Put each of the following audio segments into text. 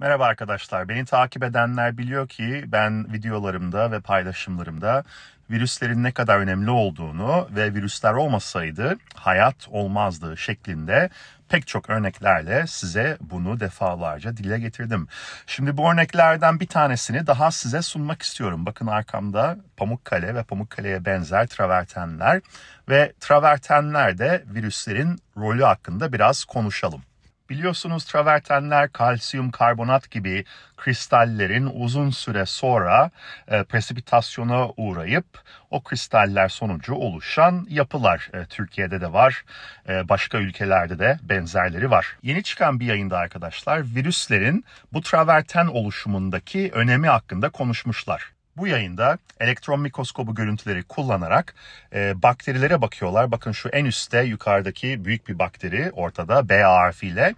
Merhaba arkadaşlar. Beni takip edenler biliyor ki ben videolarımda ve paylaşımlarımda virüslerin ne kadar önemli olduğunu ve virüsler olmasaydı hayat olmazdı şeklinde pek çok örneklerle size bunu defalarca dile getirdim. Şimdi bu örneklerden bir tanesini daha size sunmak istiyorum. Bakın arkamda Pamukkale ve Pamukkale'ye benzer travertenler ve travertenlerde virüslerin rolü hakkında biraz konuşalım. Biliyorsunuz travertenler kalsiyum karbonat gibi kristallerin uzun süre sonra e, presipitasyona uğrayıp o kristaller sonucu oluşan yapılar. E, Türkiye'de de var, e, başka ülkelerde de benzerleri var. Yeni çıkan bir yayında arkadaşlar virüslerin bu traverten oluşumundaki önemi hakkında konuşmuşlar. Bu yayında elektron mikroskobu görüntüleri kullanarak e, bakterilere bakıyorlar. Bakın şu en üstte yukarıdaki büyük bir bakteri ortada B harfiyle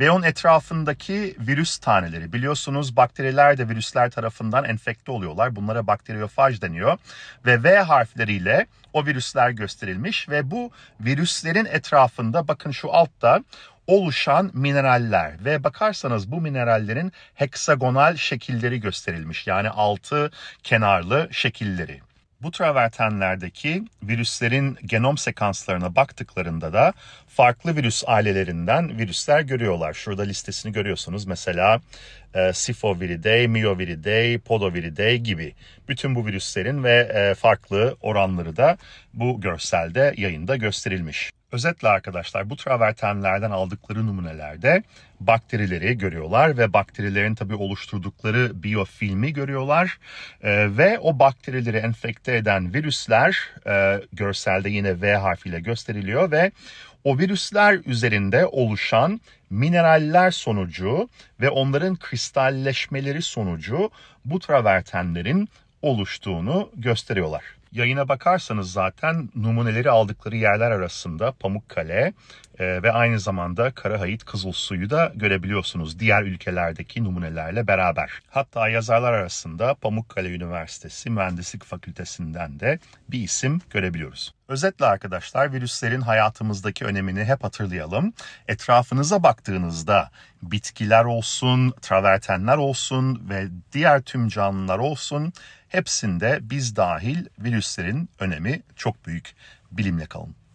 ve onun etrafındaki virüs taneleri. Biliyorsunuz bakteriler de virüsler tarafından enfekte oluyorlar. Bunlara bakteriyofaj deniyor ve V harfleriyle o virüsler gösterilmiş ve bu virüslerin etrafında bakın şu altta oluşan mineraller ve bakarsanız bu minerallerin heksagonal şekilleri gösterilmiş. Yani altı kenarlı şekilleri. Bu travertenlerdeki virüslerin genom sekanslarına baktıklarında da farklı virüs ailelerinden virüsler görüyorlar. Şurada listesini görüyorsunuz. Mesela e, Sifoviridae, Myoviridae, Podoviridae gibi. Bütün bu virüslerin ve e, farklı oranları da bu görselde yayında gösterilmiş. Özetle arkadaşlar bu travertenlerden aldıkları numunelerde bakterileri görüyorlar ve bakterilerin tabii oluşturdukları biyofilmi görüyorlar e, ve o bakterileri enfekte eden virüsler e, görselde yine V harfiyle gösteriliyor ve o virüsler üzerinde oluşan mineraller sonucu ve onların kristalleşmeleri sonucu bu travertenlerin oluştuğunu gösteriyorlar. Yayına bakarsanız zaten numuneleri aldıkları yerler arasında Pamukkale e, ve aynı zamanda Karahayit Kızılsu'yu da görebiliyorsunuz diğer ülkelerdeki numunelerle beraber. Hatta yazarlar arasında Pamukkale Üniversitesi Mühendislik Fakültesinden de bir isim görebiliyoruz. Özetle arkadaşlar virüslerin hayatımızdaki önemini hep hatırlayalım. Etrafınıza baktığınızda bitkiler olsun, travertenler olsun ve diğer tüm canlılar olsun hepsinde biz dahil virüslerin önemi çok büyük. Bilimle kalın.